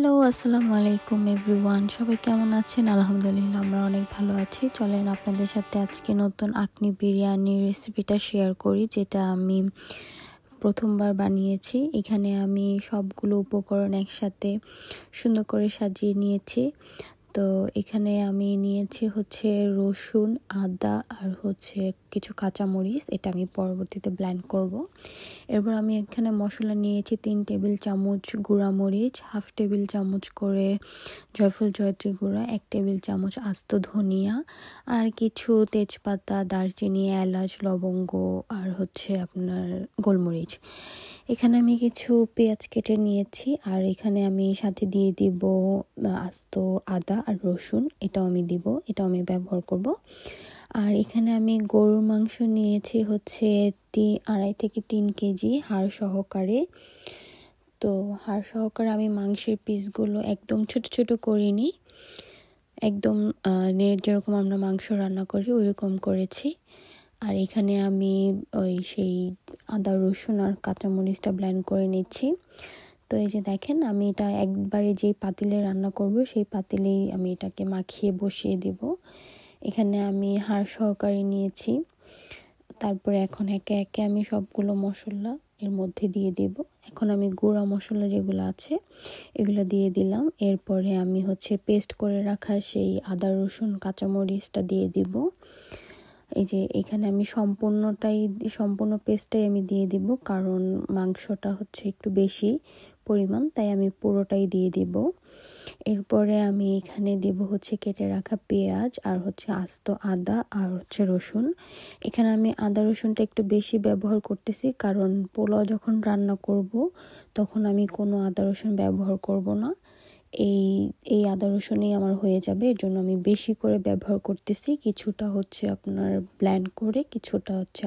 Hello আসসালামু আলাইকুম everyone সবাই কেমন আছেন আলহামদুলিল্লাহ আমরা অনেক ভালো আছি চলেন আপনাদের সাথে আজকে নতুন আকনি বিরিয়ানির রেসিপিটা শেয়ার করি যেটা আমি প্রথমবার বানিয়েছি এখানে আমি সবগুলো উপকরণ একসাথে সুন্দর করে সাজিয়ে নিয়েছি তো এখানে আমি নিয়েছি হচ্ছে রসুন আদা আর হচ্ছে কিছু কাঁচামরিচ এটা আমি পরবর্তীতে ব্ল্যান্ড করব। এরপর আমি এখানে মশলা নিয়েছি তিন টেবিল চামচ গুঁড়া মরিচ হাফ টেবিল চামচ করে জয়ফল জয়ত্রী গুঁড়া এক টেবিল চামচ আস্ত ধনিয়া আর কিছু তেজপাতা দারচিনি এলাচ লবঙ্গ আর হচ্ছে আপনার গোলমরিচ এখানে আমি কিছু পেঁয়াজ কেটে নিয়েছি আর এখানে আমি সাথে দিয়ে দিব আস্ত আদা আর রসুন এটাও আমি দিব এটাও আমি ব্যবহার করব আর এখানে আমি গরুর মাংস নিয়েছি হচ্ছে তিন আড়াই থেকে তিন কেজি হাড় সহকারে তো হাড় সহকারে আমি মাংসের পিসগুলো একদম ছোট ছোট করিনি একদম যেরকম আমরা মাংস রান্না করি ওইরকম করেছি আর এখানে আমি ওই সেই আদা রসুন আর কাঁচামরিচটা ব্ল্যান্ড করে নিচ্ছি তো এই যে দেখেন আমি এটা একবারে যেই পাতিলে রান্না করব সেই পাতিলেই আমি এটাকে মাখিয়ে বসিয়ে দেব এখানে আমি হাড় সহকারে নিয়েছি তারপরে এখন একে একে আমি সবগুলো মশলা এর মধ্যে দিয়ে দেব এখন আমি গুঁড়া মশলা যেগুলো আছে এগুলো দিয়ে দিলাম এরপরে আমি হচ্ছে পেস্ট করে রাখা সেই আদা রসুন কাঁচামরিচটা দিয়ে দিব এই যে এখানে আমি সম্পূর্ণটাই সম্পূর্ণ পেস্টটাই আমি দিয়ে দিব কারণ মাংসটা হচ্ছে একটু বেশি পরিমাণ তাই আমি পুরোটাই দিয়ে দিব এরপরে আমি এখানে দেব হচ্ছে কেটে রাখা পেঁয়াজ আর হচ্ছে আস্ত আদা আর হচ্ছে রসুন এখানে আমি আদা রসুনটা একটু বেশি ব্যবহার করতেছি কারণ পোলাও যখন রান্না করব তখন আমি কোনো আদা রসুন ব্যবহার করব না এই এই আদা রসুনেই আমার হয়ে যাবে এর জন্য আমি বেশি করে ব্যবহার করতেছি কিছুটা হচ্ছে আপনার ব্ল্যান্ড করে কিছুটা হচ্ছে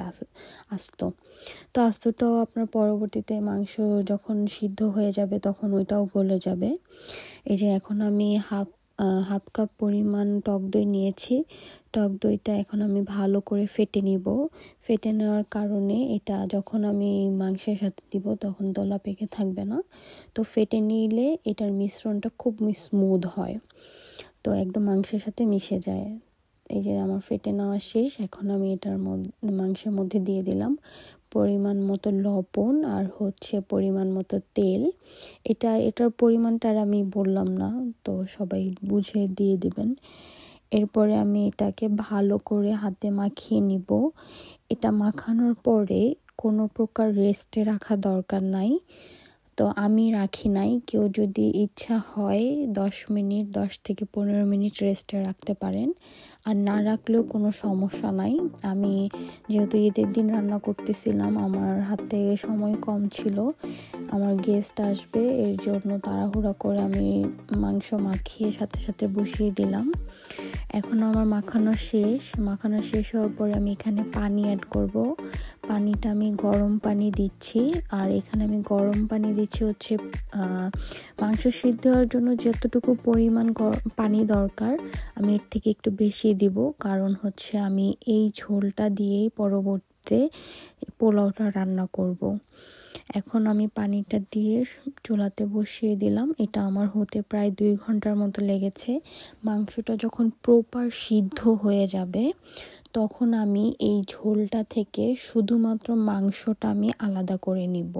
আস্ত তো আস্তটাও আপনার পরবর্তীতে মাংস যখন সিদ্ধ হয়ে যাবে তখন ওইটাও গলে যাবে এই যে এখন আমি হাফ হাফ কাপ পরিমাণ টক দই নিয়েছি টক দইটা এখন আমি ভালো করে ফেটে নিব ফেটে নেওয়ার কারণে এটা যখন আমি মাংসের সাথে দিব তখন দলা পেকে থাকবে না তো ফেটে নিলে এটার মিশ্রণটা খুব স্মুথ হয় তো একদম মাংসের সাথে মিশে যায় এই যে আমার ফেটে নেওয়া শেষ এখন আমি এটার মধ্যে মাংসের মধ্যে দিয়ে দিলাম পরিমাণ মতো লবণ আর হচ্ছে পরিমাণ মতো তেল এটা এটার পরিমাণটা আর আমি বললাম না তো সবাই বুঝে দিয়ে দিবেন এরপরে আমি এটাকে ভালো করে হাতে মাখিয়ে নিব এটা মাখানোর পরে কোনো প্রকার রেস্টে রাখা দরকার নাই তো আমি রাখি নাই কেউ যদি ইচ্ছা হয় দশ মিনিট দশ থেকে পনেরো মিনিট রেস্টে রাখতে পারেন আর না রাখলেও কোনো সমস্যা নাই আমি যেহেতু ঈদের দিন রান্না করতেছিলাম আমার হাতে সময় কম ছিল আমার গেস্ট আসবে এর জন্য তাড়াহুড়া করে আমি মাংস মাখিয়ে সাথে সাথে বসিয়ে দিলাম এখন আমার মাখানো শেষ মাখানো শেষ হওয়ার পরে আমি এখানে পানি অ্যাড করব পানিটা আমি গরম পানি দিচ্ছি আর এখানে আমি গরম পানি দিচ্ছি হচ্ছে মাংস সিদ্ধ হওয়ার জন্য যতটুকু পরিমাণ পানি দরকার আমি এর থেকে একটু বেশি দিব কারণ হচ্ছে আমি এই ঝোলটা দিয়েই পরবর্তীতে পোলাওটা রান্না করব। এখন আমি পানিটা দিয়ে চুলাতে বসিয়ে দিলাম এটা আমার হতে প্রায় দুই ঘন্টার মতো লেগেছে মাংসটা যখন প্রপার সিদ্ধ হয়ে যাবে তখন আমি এই ঝোলটা থেকে শুধুমাত্র মাংসটা আমি আলাদা করে নিব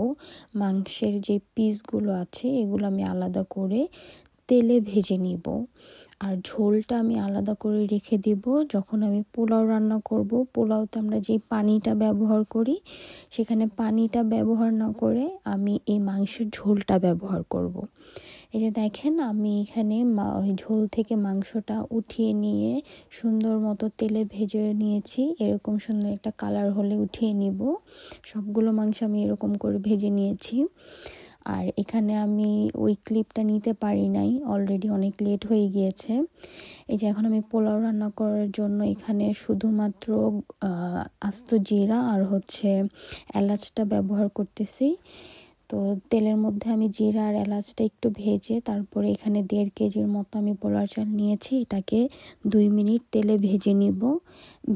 মাংসের যে পিসগুলো আছে এগুলো আমি আলাদা করে তেলে ভেজে নিব আর ঝোলটা আমি আলাদা করে রেখে দেব যখন আমি পোলাও রান্না করব পোলাওতে আমরা যে পানিটা ব্যবহার করি সেখানে পানিটা ব্যবহার না করে আমি এই মাংসের ঝোলটা ব্যবহার করব। এই যে দেখেন আমি এখানে ঝোল থেকে মাংসটা উঠিয়ে নিয়ে সুন্দর মতো তেলে ভেজে নিয়েছি এরকম সুন্দর একটা কালার হলে উঠিয়ে নিব সবগুলো মাংস আমি এরকম করে ভেজে নিয়েছি আর এখানে আমি ওই ক্লিপটা নিতে পারি নাই অলরেডি অনেক লেট হয়ে গিয়েছে এই যে এখন আমি পোলাও রান্না করার জন্য এখানে শুধুমাত্র আস্ত জিরা আর হচ্ছে এলাচটা ব্যবহার করতেছি তো তেলের মধ্যে আমি জিরা আর এলাচটা একটু ভেজে তারপরে এখানে দেড় কেজির মতো আমি পোলার চাল নিয়েছি এটাকে দুই মিনিট তেলে ভেজে নিব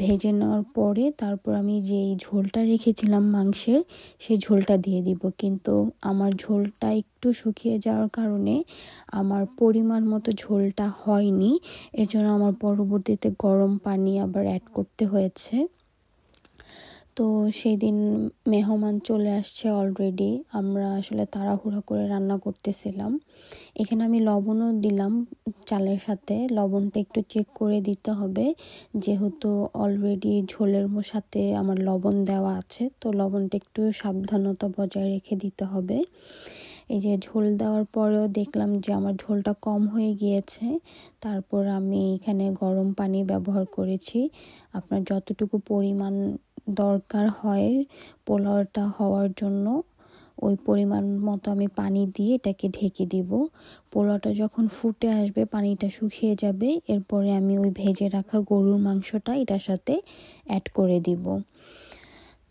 ভেজে নেওয়ার পরে তারপর আমি যেই ঝোলটা রেখেছিলাম মাংসের সেই ঝোলটা দিয়ে দিব কিন্তু আমার ঝোলটা একটু শুকিয়ে যাওয়ার কারণে আমার পরিমাণ মতো ঝোলটা হয়নি এজন্য আমার পরবর্তীতে গরম পানি আবার অ্যাড করতে হয়েছে তো সেই দিন মেহমান চলে আসছে অলরেডি আমরা আসলে তাড়াহুড়া করে রান্না করতেছিলাম এখানে আমি লবণও দিলাম চালের সাথে লবণটা একটু চেক করে দিতে হবে যেহেতু অলরেডি ঝোলের সাথে আমার লবণ দেওয়া আছে তো লবণটা একটু সাবধানতা বজায় রেখে দিতে হবে এই যে ঝোল দেওয়ার পরেও দেখলাম যে আমার ঝোলটা কম হয়ে গিয়েছে তারপর আমি এখানে গরম পানি ব্যবহার করেছি আপনার যতটুকু পরিমাণ দরকার হয় পোলাওটা হওয়ার জন্য ওই পরিমাণ মতো আমি পানি দিয়ে এটাকে ঢেকে দিব পোলাওটা যখন ফুটে আসবে পানিটা শুকিয়ে যাবে এরপরে আমি ওই ভেজে রাখা গরুর মাংসটা এটার সাথে অ্যাড করে দিব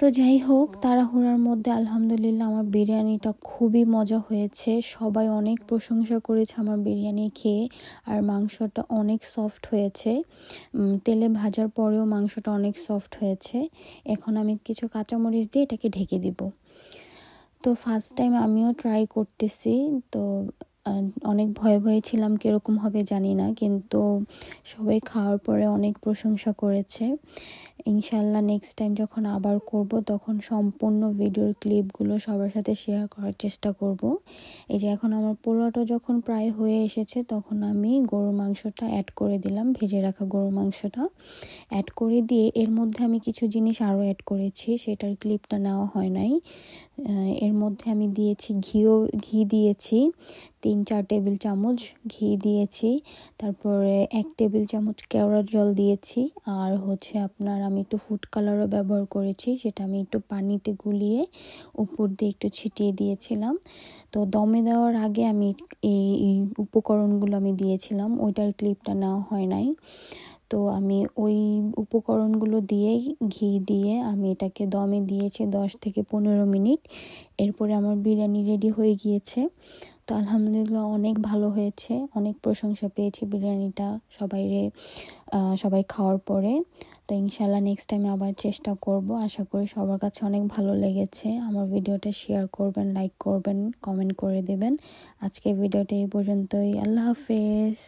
তো যাই হোক তাড়াহুড়ার মধ্যে আলহামদুলিল্লাহ আমার বিরিয়ানিটা খুবই মজা হয়েছে সবাই অনেক প্রশংসা করেছে আমার বিরিয়ানি খেয়ে আর মাংসটা অনেক সফট হয়েছে তেলে ভাজার পরেও মাংসটা অনেক সফট হয়েছে এখন আমি কিছু কাঁচামরিচ দিয়ে এটাকে ঢেকে দিব তো ফার্স্ট টাইম আমিও ট্রাই করতেছি তো অনেক ভয়ে ভয়ে ছিলাম কীরকম হবে জানি না কিন্তু সবাই খাওয়ার পরে অনেক প্রশংসা করেছে ইনশাল্লাহ নেক্সট টাইম যখন আবার করব তখন সম্পূর্ণ ভিডিওর ক্লিপগুলো সবার সাথে শেয়ার করার চেষ্টা করব এই যে এখন আমার পোলাওটা যখন প্রায় হয়ে এসেছে তখন আমি গরুর মাংসটা অ্যাড করে দিলাম ভেজে রাখা গরুর মাংসটা অ্যাড করে দিয়ে এর মধ্যে আমি কিছু জিনিস আরও অ্যাড করেছি সেটার ক্লিপটা নেওয়া হয় নাই এর মধ্যে আমি দিয়েছি ঘিও ঘি দিয়েছি তিন চার টেবিল চামচ ঘি দিয়েছি তারপরে এক টেবিল চামচ কেওড়া জল দিয়েছি আর হচ্ছে আপনার আমি একটু ফুড কালারও ব্যবহার করেছি সেটা আমি একটু পানিতে গুলিয়ে উপর দিয়ে একটু ছিটিয়ে দিয়েছিলাম তো দমে দেওয়ার আগে আমি এই উপকরণগুলো আমি দিয়েছিলাম ওইটার ক্লিপটা নেওয়া হয় নাই তো আমি ওই উপকরণগুলো দিয়েই ঘি দিয়ে আমি এটাকে দমে দিয়েছি দশ থেকে পনেরো মিনিট এরপরে আমার বিরিয়ানি রেডি হয়ে গিয়েছে তো আলহামদুলিল্লাহ অনেক ভালো হয়েছে অনেক প্রশংসা পেয়েছি বিরিয়ানিটা সবাই রে সবাই খাওয়ার পরে তো ইনশাল্লাহ নেক্সট টাইম আবার চেষ্টা করব আশা করি সবার কাছে অনেক ভালো লেগেছে আমার ভিডিওটা শেয়ার করবেন লাইক করবেন কমেন্ট করে দেবেন আজকের ভিডিওটা এই পর্যন্তই আল্লাহ হাফেজ